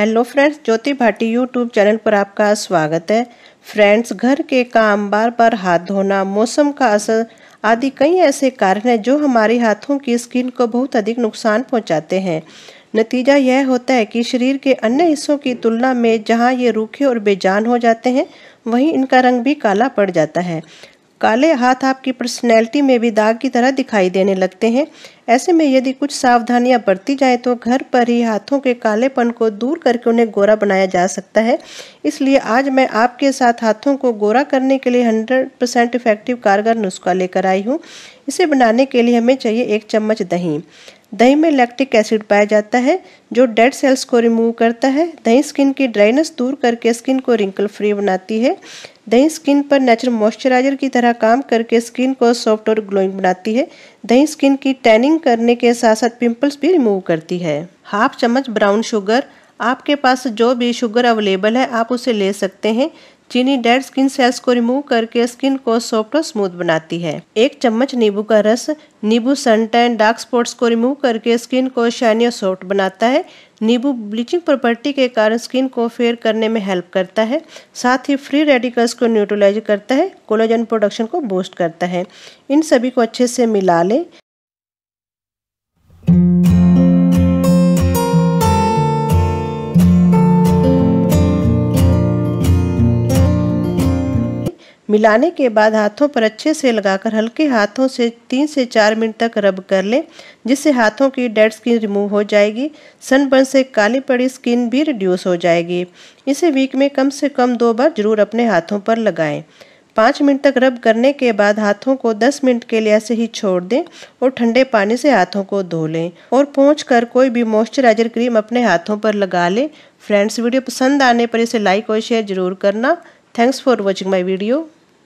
hello friends Jyoti Bhati YouTube channel पर आपका स्वागत है फ्रेंड्स घर के काम बार बार हाथ धोना मौसम का असर आदि कई ऐसे कारण हैं जो हमारे हाथों की स्किन को बहुत अधिक नुकसान पहुंचाते हैं नतीजा यह होता है कि शरीर के अन्य हिस्सों की तुलना में जहां ये रूखे और बेजान हो जाते हैं वहीं इनका रंग भी काला पड़ जाता है काले हाथ आपकी पर्सनैलिटी में भी दाग की तरह दिखाई देने लगते हैं ऐसे में यदि कुछ सावधानियां बरती जाए तो घर पर ही हाथों के कालेपन को दूर करके उन्हें गोरा बनाया जा सकता है इसलिए आज मैं आपके साथ हाथों को गोरा करने के लिए 100 परसेंट इफेक्टिव कारगर नुस्खा लेकर आई हूँ इसे बनाने के लिए हमें चाहिए एक चम्मच दही दही में लैक्टिक एसिड पाया जाता है जो डेड सेल्स को रिमूव करता है दही स्किन की ड्राइनेस दूर करके स्किन को रिंकल फ्री बनाती है दही स्किन पर नेचुरल मॉइस्चराइजर की तरह काम करके स्किन को सॉफ्ट और ग्लोइंग बनाती है दही स्किन की टैनिंग करने के साथ साथ पिंपल्स भी रिमूव करती है हाफ चम्मच ब्राउन शुगर आपके पास जो भी शुगर अवेलेबल है आप उसे ले सकते हैं चीनी डेड स्किन सेल्स को रिमूव करके स्किन को सॉफ्ट और स्मूथ बनाती है एक चम्मच नींबू का रस नींबू सनटैन डार्क स्पॉट्स को रिमूव करके स्किन को शाइनी और सॉफ्ट बनाता है नींबू ब्लीचिंग प्रॉपर्टी के कारण स्किन को फेयर करने में हेल्प करता है साथ ही फ्री रेडिकल्स को न्यूट्रलाइज करता है कोलोजन प्रोडक्शन को बूस्ट करता है इन सभी को अच्छे से मिला लें मिलाने के बाद हाथों पर अच्छे से लगाकर हल्के हाथों से तीन से चार मिनट तक रब कर लें जिससे हाथों की डेड स्किन रिमूव हो जाएगी सनबर्न से काली पड़ी स्किन भी रिड्यूस हो जाएगी इसे वीक में कम से कम दो बार जरूर अपने हाथों पर लगाएं पाँच मिनट तक रब करने के बाद हाथों को दस मिनट के लिए ऐसे ही छोड़ दें और ठंडे पानी से हाथों को धो लें और पहुँच कर कोई भी मॉइस्चराइजर क्रीम अपने हाथों पर लगा लें फ्रेंड्स वीडियो पसंद आने पर इसे लाइक और शेयर जरूर करना thanks for watching my video